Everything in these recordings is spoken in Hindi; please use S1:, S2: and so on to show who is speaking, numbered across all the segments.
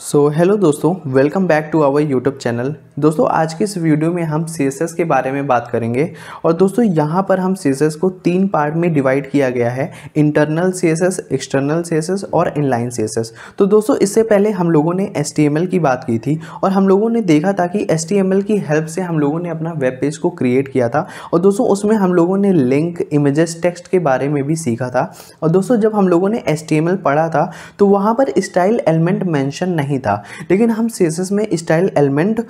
S1: सो so, हेलो दोस्तों welcome back to our YouTube channel दोस्तों आज के इस वीडियो में हम सेसेस के बारे में बात करेंगे और दोस्तों यहाँ पर हम सेसेस को तीन पार्ट में डिवाइड किया गया है इंटरनल सेसेस एक्सटर्नल सेसेस और इनलाइन सेसेस तो दोस्तों इससे पहले हम लोगों ने एस की बात की थी और हम लोगों ने देखा था कि एस की हेल्प से हम लोगों ने अपना वेब पेज को क्रिएट किया था और दोस्तों उसमें हम लोगों ने लिंक इमेजेस टेक्स्ट के बारे में भी सीखा था और दोस्तों जब हम लोगों ने एस पढ़ा था तो वहाँ पर स्टाइल एलिमेंट मैंशन नहीं था लेकिन हम सेसेस में स्टाइल एलिमेंट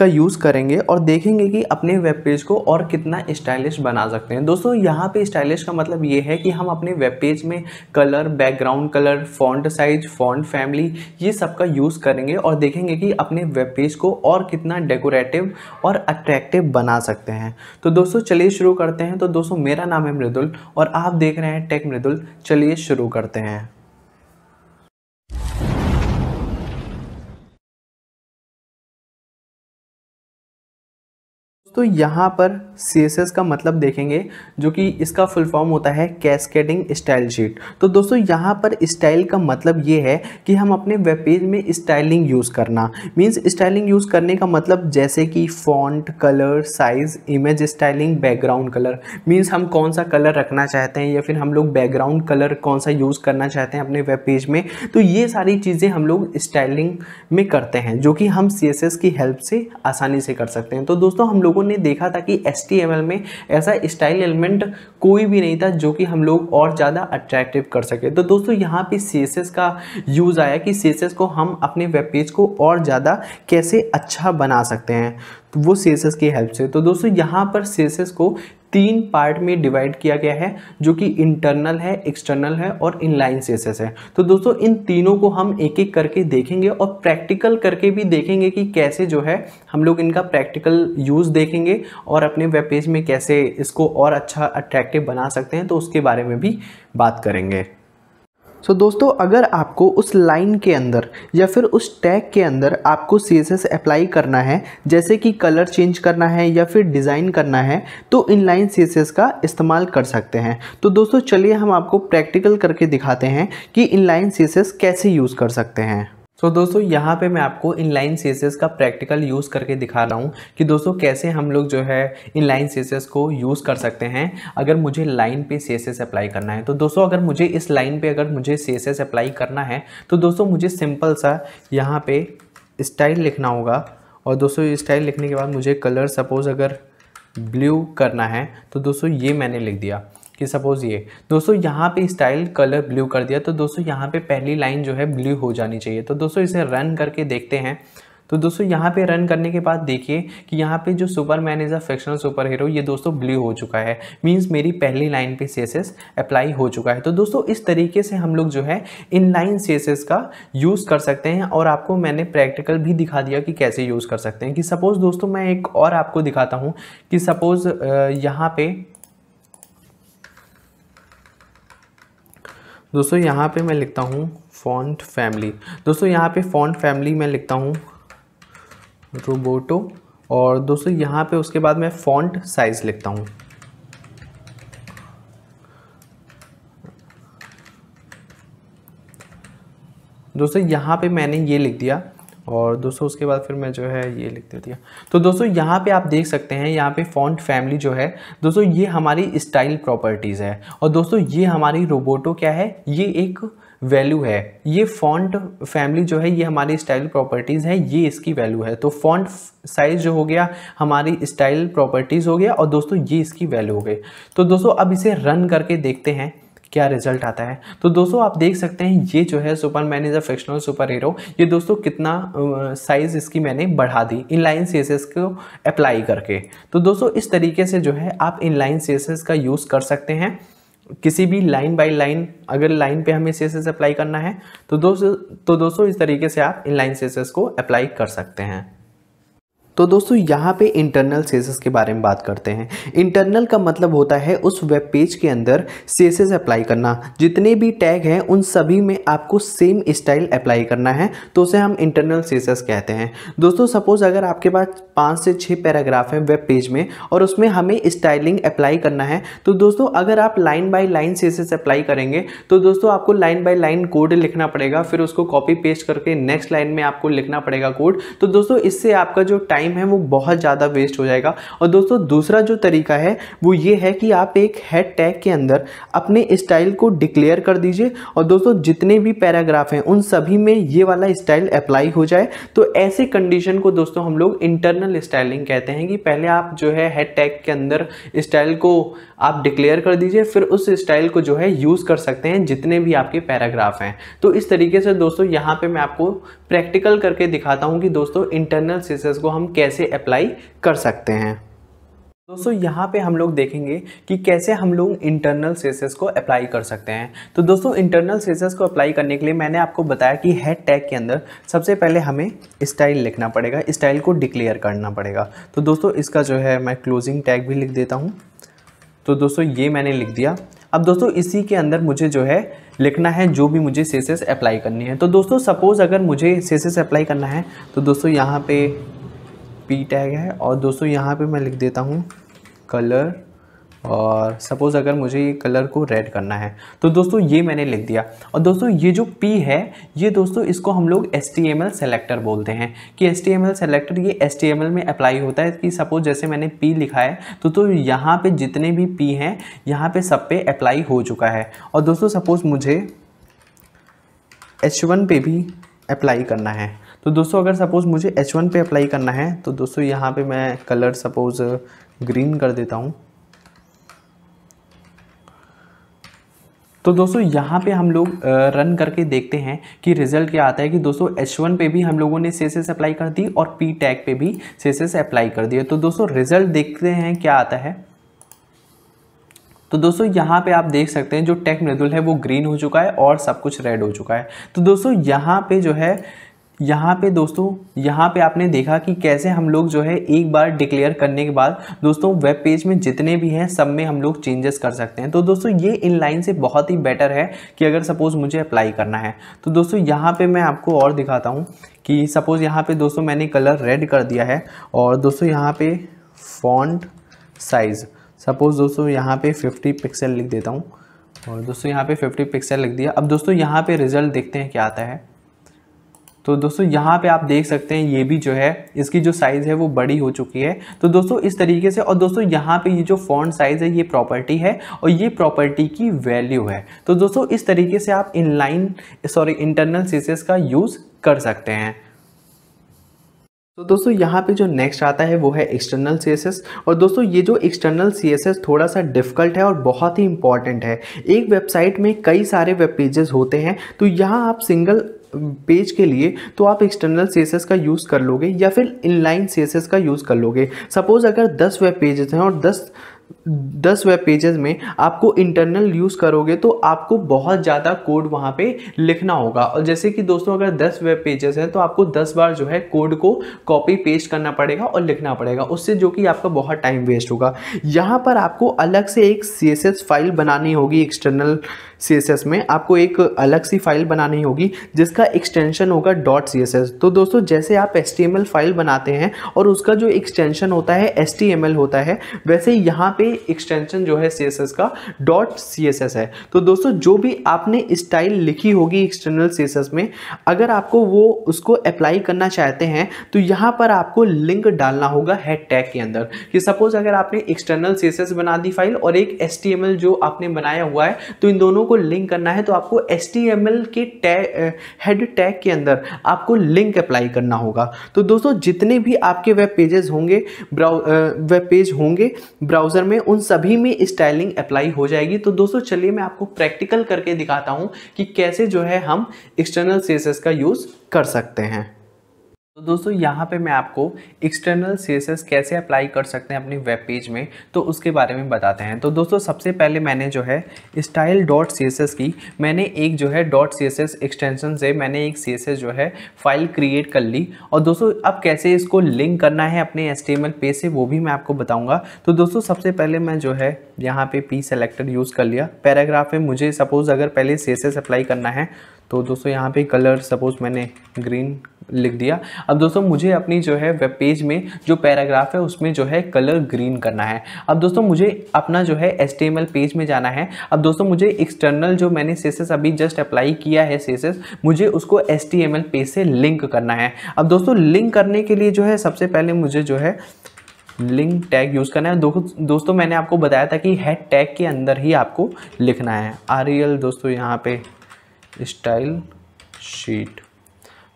S1: का यूज़ करेंगे और देखेंगे कि अपने वेब पेज को और कितना स्टाइलिश बना सकते हैं दोस्तों यहाँ पे स्टाइलिश का मतलब ये है कि हम अपने वेब पेज में colour background colour font size font family ये सब का यूज़ करेंगे और देखेंगे कि अपने वेब पेज को और कितना डेकोरेटिव और अट्रैक्टिव बना सकते हैं तो दोस्तों चलिए शुरू करते हैं तो दोस्तों मेरा नाम है मृदुल और आप देख रहे हैं टेक मृदुल चलिए शुरू करते हैं तो यहाँ पर सी का मतलब देखेंगे जो कि इसका फुल फॉर्म होता है कैस्केडिंग स्टाइल शीट तो दोस्तों यहाँ पर स्टाइल का मतलब ये है कि हम अपने वेब पेज में स्टाइलिंग यूज़ करना मींस स्टाइलिंग यूज़ करने का मतलब जैसे कि font colour size image styling background colour means हम कौन सा कलर रखना चाहते हैं या फिर हम लोग बैकग्राउंड कलर कौन सा यूज़ करना चाहते हैं अपने वेब पेज में तो ये सारी चीज़ें हम लोग स्टाइलिंग में करते हैं जो कि हम सी की हेल्प से आसानी से कर सकते हैं तो दोस्तों हम लोगों लोगों ने देखा था कि एस में ऐसा स्टाइल एलिमेंट कोई भी नहीं था जो कि हम लोग और ज़्यादा अट्रैक्टिव कर सके तो दोस्तों यहाँ पे सी का यूज़ आया कि सी को हम अपने वेब पेज को और ज़्यादा कैसे अच्छा बना सकते हैं तो वो सेसेस की हेल्प से तो दोस्तों यहाँ पर सेसेस को तीन पार्ट में डिवाइड किया गया है जो कि इंटरनल है एक्सटर्नल है और इनलाइन सेसेस है तो दोस्तों इन तीनों को हम एक एक करके देखेंगे और प्रैक्टिकल करके भी देखेंगे कि कैसे जो है हम लोग इनका प्रैक्टिकल यूज़ देखेंगे और अपने वेब पेज में कैसे इसको और अच्छा अट्रैक्टिव बना सकते हैं तो उसके बारे में भी बात करेंगे सो so, दोस्तों अगर आपको उस लाइन के अंदर या फिर उस टैग के अंदर आपको सी अप्लाई करना है जैसे कि कलर चेंज करना है या फिर डिज़ाइन करना है तो इन लाइन सी का इस्तेमाल कर सकते हैं तो दोस्तों चलिए हम आपको प्रैक्टिकल करके दिखाते हैं कि इन लाइन सी कैसे यूज़ कर सकते हैं सो so, दोस्तों यहाँ पे मैं आपको इनलाइन सेसेस का प्रैक्टिकल यूज़ करके दिखा रहा हूँ कि दोस्तों कैसे हम लोग जो है इनलाइन सेसेस को यूज़ कर सकते हैं अगर मुझे लाइन पे सेसेस अप्लाई करना है तो दोस्तों अगर मुझे इस लाइन पे अगर मुझे सेसेस अप्लाई करना है तो दोस्तों मुझे सिंपल सा यहाँ पे स्टाइल लिखना होगा और दोस्तों स्टाइल लिखने के बाद मुझे कलर सपोज़ अगर ब्लू करना है तो दोस्तों ये मैंने लिख दिया कि सपोज़ ये दोस्तों यहाँ पे स्टाइल कलर ब्लू कर दिया तो दोस्तों यहाँ पे पहली लाइन जो है ब्लू हो जानी चाहिए तो दोस्तों इसे रन करके देखते हैं तो दोस्तों यहाँ पे रन करने के बाद देखिए कि यहाँ पे जो Superman is a fictional superhero ये दोस्तों ब्लू हो चुका है मींस मेरी पहली लाइन पे सेसेस अप्लाई हो चुका है तो दोस्तों इस तरीके से हम लोग जो है इन लाइन सेसेस का यूज़ कर सकते हैं और आपको मैंने प्रैक्टिकल भी दिखा दिया कि कैसे यूज़ कर सकते हैं कि सपोज़ दोस्तों मैं एक और आपको दिखाता हूँ कि सपोज़ यहाँ पर दोस्तों यहाँ पे मैं लिखता हूँ फॉन्ट फैमिली दोस्तों यहाँ पे फॉन्ट फैमिली मैं लिखता हूँ रोबोटो और दोस्तों यहाँ पे उसके बाद मैं फॉन्ट साइज़ लिखता हूँ दोस्तों यहाँ पे मैंने ये लिख दिया और दोस्तों उसके बाद फिर मैं जो है ये लिख देती हूँ तो दोस्तों यहाँ पे आप देख सकते हैं यहाँ पे फॉन्ट फैमिली जो है दोस्तों ये हमारी स्टाइल प्रॉपर्टीज़ है और दोस्तों ये हमारी रोबोटो क्या है ये एक वैल्यू है ये फॉन्ट फैमिली जो है ये हमारी स्टाइल प्रॉपर्टीज़ है ये इसकी वैल्यू है तो फॉन्ट साइज़ जो हो गया हमारी स्टाइल प्रॉपर्टीज़ हो गया और दोस्तों ये इसकी वैल्यू हो गई तो दोस्तों अब इसे रन करके देखते हैं क्या रिजल्ट आता है तो दोस्तों आप देख सकते हैं ये जो है Superman is a fictional superhero ये दोस्तों कितना साइज़ इसकी मैंने बढ़ा दी इन लाइन सीएसएस को अप्लाई करके तो दोस्तों इस तरीके से जो है आप इन लाइन सीएसएस का यूज़ कर सकते हैं किसी भी लाइन बाय लाइन अगर लाइन पे हमें सेसेस अप्लाई करना है तो दोस्तों तो दोस्तों इस तरीके से आप इन लाइन सेसेस को अप्लाई कर सकते हैं तो दोस्तों यहाँ पे इंटरनल सेसेस के बारे में बात करते हैं इंटरनल का मतलब होता है उस वेब पेज के अंदर सेसेस अप्लाई करना जितने भी टैग हैं उन सभी में आपको सेम स्टाइल अप्लाई करना है तो उसे हम इंटरनल सेसेस कहते हैं दोस्तों सपोज़ अगर आपके पास पाँच से छः पैराग्राफ हैं वेब पेज में और उसमें हमें स्टाइलिंग अप्लाई करना है तो दोस्तों अगर आप line by line CSS apply करेंगे तो दोस्तों आपको लाइन बाय लाइन कोड लिखना पड़ेगा फिर उसको कॉपी पेस्ट करके नेक्स्ट लाइन में आपको लिखना पड़ेगा कोड तो दोस्तों इससे आपका जो टाइम टाइम है वो बहुत ज़्यादा वेस्ट हो जाएगा और दोस्तों दूसरा जो तरीका है वो ये है कि आप एक हेड टैग के अंदर अपने स्टाइल को डिक्लेयर कर दीजिए और दोस्तों जितने भी पैराग्राफ हैं उन सभी में ये वाला स्टाइल अप्लाई हो जाए तो ऐसे कंडीशन को दोस्तों हम लोग इंटरनल स्टाइलिंग कहते हैं कि पहले आप जो है हेड टैग के अंदर स्टाइल को आप डिक्लेयर कर दीजिए फिर उस स्टाइल को जो है यूज़ कर सकते हैं जितने भी आपके पैराग्राफ हैं तो इस तरीके से दोस्तों यहाँ पे मैं आपको प्रैक्टिकल करके दिखाता हूँ कि दोस्तों इंटरनल सीसेस को हम कैसे अप्लाई कर सकते हैं दोस्तों यहाँ पे हम लोग देखेंगे कि कैसे हम लोग इंटरनल सेसेस को अप्लाई कर सकते हैं तो दोस्तों इंटरनल सेसेस को अप्लाई करने के लिए मैंने आपको बताया कि हेड टैग के अंदर सबसे पहले हमें स्टाइल लिखना पड़ेगा स्टाइल को डिक्लेयर करना पड़ेगा तो दोस्तों इसका जो है मैं क्लोजिंग टैग भी लिख देता हूँ तो दोस्तों ये मैंने लिख दिया अब दोस्तों इसी के अंदर मुझे जो है लिखना है जो भी मुझे सेसेस अप्लाई करनी है तो दोस्तों सपोज़ अगर मुझे सेसेस अप्लाई करना है तो दोस्तों यहाँ पे पी टैग है और दोस्तों यहाँ पे मैं लिख देता हूँ कलर और सपोज़ अगर मुझे ये कलर को रेड करना है तो दोस्तों ये मैंने लिख दिया और दोस्तों ये जो पी है ये दोस्तों इसको हम लोग H T M L selector बोलते हैं कि H T M L selector ये एस टी एम एल में अप्लाई होता है कि सपोज़ जैसे मैंने पी लिखा है तो तो यहाँ पे जितने भी पी हैं यहाँ पे सब पे अप्लाई हो चुका है और दोस्तों सपोज़ मुझे एच वन पे भी अप्लाई करना है तो दोस्तों अगर सपोज़ मुझे एच वन पे अप्लाई करना है तो दोस्तों यहाँ पे मैं कलर सपोज़ ग्रीन कर देता हूँ तो दोस्तों यहाँ पे हम लोग रन करके देखते हैं कि रिजल्ट क्या आता है कि दोस्तों H1 पे भी हम लोगों ने सेसेस अप्लाई कर दी और P टैग पे भी सेसेस अप्लाई कर दिए तो दोस्तों रिजल्ट देखते हैं क्या आता है तो दोस्तों यहाँ पे आप देख सकते हैं जो टेक मृदुल है वो ग्रीन हो चुका है और सब कुछ रेड हो चुका है तो दोस्तों यहाँ पे जो है यहाँ पे दोस्तों यहाँ पे आपने देखा कि कैसे हम लोग जो है एक बार डिक्लेयर करने के बाद दोस्तों वेब पेज में जितने भी हैं सब में हम लोग चेंजेस कर सकते हैं तो दोस्तों ये इन लाइन से बहुत ही बेटर है कि अगर सपोज़ मुझे अप्लाई करना है तो दोस्तों यहाँ पे मैं आपको और दिखाता हूँ कि सपोज़ यहाँ पे दोस्तों मैंने कलर रेड कर दिया है और दोस्तों यहाँ पे फॉन्ट साइज़ सपोज़ दोस्तों यहाँ पे फिफ्टी पिक्सल लिख देता हूँ और दोस्तों यहाँ पे फिफ्टी पिक्सल लिख दिया अब दोस्तों यहाँ पे रिज़ल्ट देखते हैं क्या आता है तो दोस्तों यहाँ पे आप देख सकते हैं ये भी जो है इसकी जो साइज़ है वो बड़ी हो चुकी है तो दोस्तों इस तरीके से और दोस्तों यहाँ पे ये जो फॉन्ट साइज़ है ये प्रॉपर्टी है और ये प्रॉपर्टी की वैल्यू है तो दोस्तों इस तरीके से आप इनलाइन सॉरी इंटरनल सीसेस का यूज़ कर सकते हैं तो दोस्तों यहाँ पे जो नेक्स्ट आता है वो है एक्सटर्नल सीएसएस और दोस्तों ये जो एक्सटर्नल सीएसएस थोड़ा सा डिफिकल्ट है और बहुत ही इंपॉर्टेंट है एक वेबसाइट में कई सारे वेब पेजेस होते हैं तो यहाँ आप सिंगल पेज के लिए तो आप एक्सटर्नल सेसेस का यूज़ कर लोगे या फिर इनलाइन सेसेस का यूज़ कर लोगे सपोज़ अगर दस वेब पेजेस हैं और दस दस वेब पेजेस में आपको इंटरनल यूज़ करोगे तो आपको बहुत ज़्यादा कोड वहाँ पे लिखना होगा और जैसे कि दोस्तों अगर दस वेब पेजेस हैं तो आपको दस बार जो है कोड को कॉपी पेस्ट करना पड़ेगा और लिखना पड़ेगा उससे जो कि आपका बहुत टाइम वेस्ट होगा यहाँ पर आपको अलग से एक सी फाइल बनानी होगी एक्सटर्नल सी में आपको एक अलग सी फाइल बनानी होगी जिसका एक्सटेंशन होगा डॉट सी तो दोस्तों जैसे आप एस फाइल बनाते हैं और उसका जो एक्सटेंशन होता है एस होता है वैसे यहाँ पे एक्सटेंशन जो है सी का डॉट सी है तो दोस्तों जो भी आपने स्टाइल लिखी होगी एक्सटर्नल सी में अगर आपको वो उसको अप्लाई करना चाहते हैं तो यहाँ पर आपको लिंक डालना होगा हेड टैग के अंदर कि सपोज अगर आपने एक्सटर्नल सी बना दी फाइल और एक एस जो आपने बनाया हुआ है तो इन दोनों को लिंक करना है तो आपको एस टी एम एल के टैग हेड टैग के अंदर आपको लिंक अप्लाई करना होगा तो दोस्तों जितने भी आपके वेब पेजेस होंगे वेब पेज होंगे ब्राउज़र में उन सभी में स्टाइलिंग अप्लाई हो जाएगी तो दोस्तों चलिए मैं आपको प्रैक्टिकल करके दिखाता हूँ कि कैसे जो है हम एक्सटर्नल सेसेस का यूज़ कर सकते हैं तो दोस्तों यहाँ पे मैं आपको एक्सटर्नल सी कैसे अप्लाई कर सकते हैं अपने वेब पेज में तो उसके बारे में बताते हैं तो दोस्तों सबसे पहले मैंने जो है स्टाइल डॉट सी की मैंने एक जो है डॉट सी एक्सटेंशन से मैंने एक सी जो है फाइल क्रिएट कर ली और दोस्तों अब कैसे इसको लिंक करना है अपने एस पेज से वो भी मैं आपको बताऊँगा तो दोस्तों सबसे पहले मैं जो है यहाँ पे पी सेलेक्टर यूज़ कर लिया पैराग्राफ में मुझे सपोज़ अगर पहले सी अप्लाई करना है तो दोस्तों यहाँ पे कलर सपोज मैंने ग्रीन लिख दिया अब दोस्तों मुझे अपनी जो है वेब पेज में जो पैराग्राफ है उसमें जो है कलर ग्रीन करना है अब दोस्तों मुझे अपना जो है एस पेज में जाना है अब दोस्तों मुझे एक्सटर्नल जो मैंने सेसेस अभी जस्ट अप्लाई किया है सेसेस मुझे उसको एस पेज से लिंक करना है अब दोस्तों लिंक करने के लिए जो है सबसे पहले मुझे जो है लिंक टैग यूज़ करना है दो, दोस्तों मैंने आपको बताया था कि हेड टैग के अंदर ही आपको लिखना है आरियल दोस्तों यहाँ पे स्टाइल शीट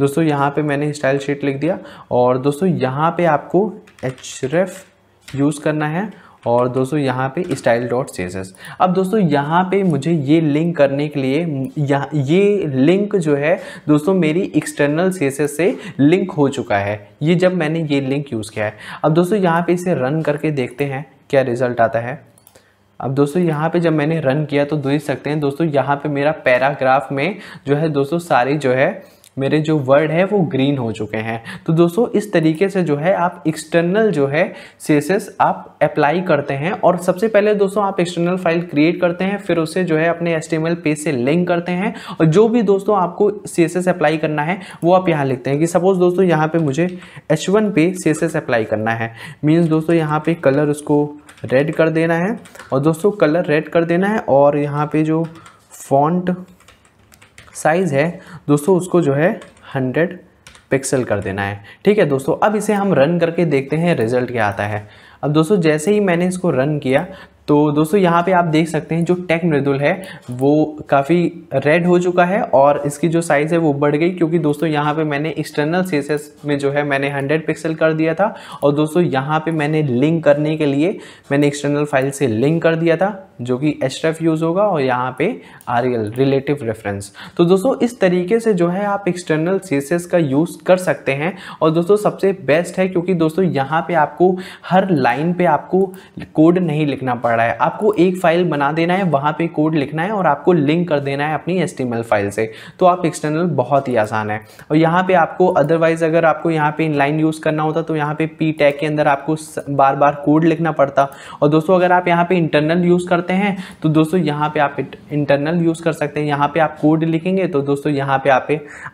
S1: दोस्तों यहाँ पे मैंने स्टाइल शीट लिख दिया और दोस्तों यहाँ पे आपको एच रेफ यूज़ करना है और दोस्तों यहाँ पे स्टाइल डॉट सी अब दोस्तों यहाँ पे मुझे ये लिंक करने के लिए यहाँ ये लिंक जो है दोस्तों मेरी एक्सटर्नल सी से लिंक हो चुका है ये जब मैंने ये लिंक यूज़ किया है अब दोस्तों यहाँ पे इसे रन करके देखते हैं क्या रिज़ल्ट आता है अब दोस्तों यहाँ पे जब मैंने रन किया तो देख सकते हैं दोस्तों यहाँ पे मेरा पैराग्राफ में जो है दोस्तों सारी जो है मेरे जो वर्ड है वो ग्रीन हो चुके हैं तो दोस्तों इस तरीके से जो है आप एक्सटर्नल जो है सेसेस आप अप्लाई करते हैं और सबसे पहले दोस्तों आप एक्सटर्नल फाइल क्रिएट करते हैं फिर उसे जो है अपने एस टी पेज से लिंक करते हैं और जो भी दोस्तों आपको सेसेस अप्लाई करना है वो आप यहाँ लिखते हैं कि सपोज़ दोस्तों यहाँ पर मुझे एच पे सेसेस अप्लाई करना है मीन्स दोस्तों यहाँ पर कलर उसको रेड कर देना है और दोस्तों कलर रेड कर देना है और यहाँ पे जो फॉन्ट साइज़ है दोस्तों उसको जो है हंड्रेड पिक्सल कर देना है ठीक है दोस्तों अब इसे हम रन करके देखते हैं रिजल्ट क्या आता है अब दोस्तों जैसे ही मैंने इसको रन किया तो दोस्तों यहाँ पे आप देख सकते हैं जो टेक मृदुल है वो काफ़ी रेड हो चुका है और इसकी जो साइज़ है वो बढ़ गई क्योंकि दोस्तों यहाँ पे मैंने एक्सटर्नल सेसेस में जो है मैंने 100 पिक्सल कर दिया था और दोस्तों यहाँ पे मैंने लिंक करने के लिए मैंने एक्सटर्नल फाइल से लिंक कर दिया था जो कि एच यूज़ होगा और यहाँ पे आर रिलेटिव रेफरेंस तो दोस्तों इस तरीके से जो है आप एक्सटर्नल सेसेस का यूज़ कर सकते हैं और दोस्तों सबसे बेस्ट है क्योंकि दोस्तों यहाँ पर आपको हर लाइन पर आपको कोड नहीं लिखना पड़ा पड़ रहा है आपको एक फ़ाइल बना देना है वहाँ पे कोड लिखना है और आपको लिंक कर देना है अपनी एस फाइल से तो आप एक्सटर्नल बहुत ही आसान है और यहाँ पे आपको अदरवाइज़ अगर आपको यहाँ पे इनलाइन यूज़ करना होता तो यहाँ पे पी टैग के अंदर आपको बार बार कोड लिखना पड़ता और दोस्तों अगर आप यहाँ पर इंटरनल यूज़ करते हैं तो दोस्तों यहाँ पर आप इंटरनल यूज़ कर सकते हैं यहाँ पर आप कोड लिखेंगे तो दोस्तों यहाँ पर आप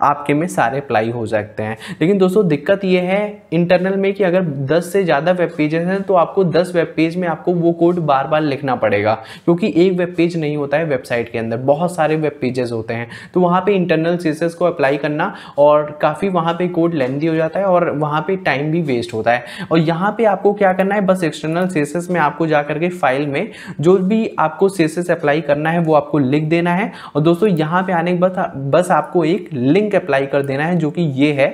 S1: आपके में सारे अप्लाई हो सकते हैं लेकिन दोस्तों दिक्कत ये है इंटरनल में कि अगर 10 से ज़्यादा वेब पेजेस हैं तो आपको 10 वेब पेज में आपको वो कोड बार बार लिखना पड़ेगा क्योंकि एक वेब पेज नहीं होता है वेबसाइट के अंदर बहुत सारे वेब पेजेस होते हैं तो वहाँ पर इंटरनल सीसेस को अप्लाई करना और काफ़ी वहाँ पर कोड लेंदी हो जाता है और वहाँ पर टाइम भी वेस्ट होता है और यहाँ पर आपको क्या करना है बस एक्सटर्नल सीसेस में आपको जा करके फाइल में जो भी आपको सीसेस अप्लाई करना है वो आपको लिख देना है और दोस्तों यहाँ पर आने के बाद बस आपको एक लिंक अप्लाई कर देना है जो कि ये है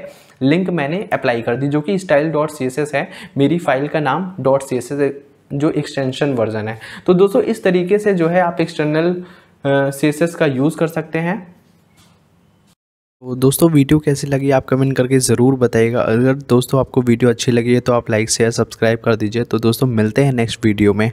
S1: लिंक मैंने अप्लाई कर दी जो कि स्टाइल डॉट सी है मेरी फाइल का नाम डॉट सी जो एक्सटेंशन वर्जन है तो दोस्तों इस तरीके से जो है आप एक्सटर्नल सेसेस का यूज़ कर सकते हैं तो दोस्तों वीडियो कैसी लगी आप कमेंट करके ज़रूर बताइएगा अगर दोस्तों आपको वीडियो अच्छी लगी है तो आप लाइक शेयर सब्सक्राइब कर दीजिए तो दोस्तों मिलते हैं नेक्स्ट वीडियो में